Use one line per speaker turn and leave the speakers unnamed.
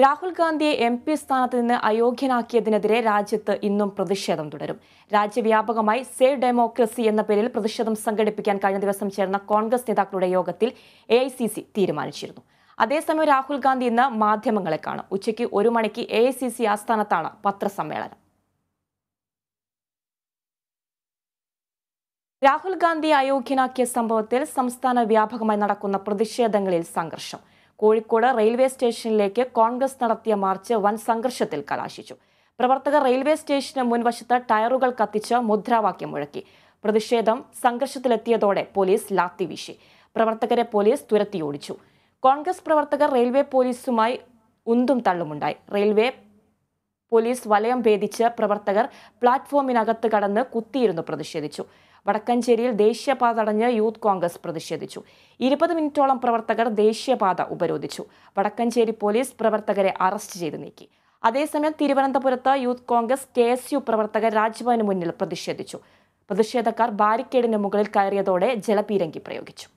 രാഹുൽ ഗാന്ധിയെ M P സ്ഥാനത്ത് നിന്ന് അയോഗ്യനാക്കിയതിനെതിരെ രാജ്യത്ത് ഇന്നും പ്രതിഷേധം തുടരും രാജ്യവ്യാപകമായി സേവ് ഡെമോക്രസി എന്ന പേരിൽ പ്രതിഷേധം സംഘടിപ്പിക്കാൻ കഴിഞ്ഞ ദിവസം ചേർന്ന കോൺഗ്രസ് നേതാക്കളുടെ യോഗത്തിൽ എ തീരുമാനിച്ചിരുന്നു അതേസമയം രാഹുൽ ഗാന്ധി ഇന്ന് മാധ്യമങ്ങളെ കാണും ഉച്ചയ്ക്ക് ഒരു മണിക്ക് എ ആസ്ഥാനത്താണ് പത്രസമ്മേളനം രാഹുൽ ഗാന്ധി അയോഗ്യനാക്കിയ സംഭവത്തിൽ സംസ്ഥാന വ്യാപകമായി നടക്കുന്ന പ്രതിഷേധങ്ങളിൽ സംഘർഷം കോഴിക്കോട് റെയിൽവേ സ്റ്റേഷനിലേക്ക് കോൺഗ്രസ് നടത്തിയ മാർച്ച് വൻ സംഘർഷത്തിൽ കലാശിച്ചു പ്രവർത്തകർ റെയിൽവേ സ്റ്റേഷന് മുൻവശത്ത് ടയറുകൾ കത്തിച്ച് മുദ്രാവാക്യം മുഴക്കി പ്രതിഷേധം സംഘർഷത്തിലെത്തിയതോടെ പോലീസ് ലാത്തി വീശി പ്രവർത്തകരെ പോലീസ് തുരത്തിയോടിച്ചു കോൺഗ്രസ് പ്രവർത്തകർ റെയിൽവേ പോലീസുമായി ഉന്തും തള്ളുമുണ്ടായി റെയിൽവേ പോലീസ് വലയം ഭേദിച്ച് പ്രവർത്തകർ പ്ലാറ്റ്ഫോമിനകത്ത് കടന്ന് കുത്തിയിരുന്നു പ്രതിഷേധിച്ചു വടക്കഞ്ചേരിയിൽ ദേശീയപാത അടഞ്ഞ് യൂത്ത് കോൺഗ്രസ് പ്രതിഷേധിച്ചു ഇരുപത് മിനിറ്റോളം പ്രവർത്തകർ ദേശീയപാത ഉപരോധിച്ചു വടക്കഞ്ചേരി പോലീസ് പ്രവർത്തകരെ അറസ്റ്റ് ചെയ്ത് നീക്കി അതേസമയം തിരുവനന്തപുരത്ത് youth Congress K S U പ്രവർത്തകർ രാജ്ഭവന് മുന്നിൽ പ്രതിഷേധിച്ചു പ്രതിഷേധക്കാർ ബാരിക്കേഡിന് മുകളിൽ കയറിയതോടെ ജലപീരങ്കി പ്രയോഗിച്ചു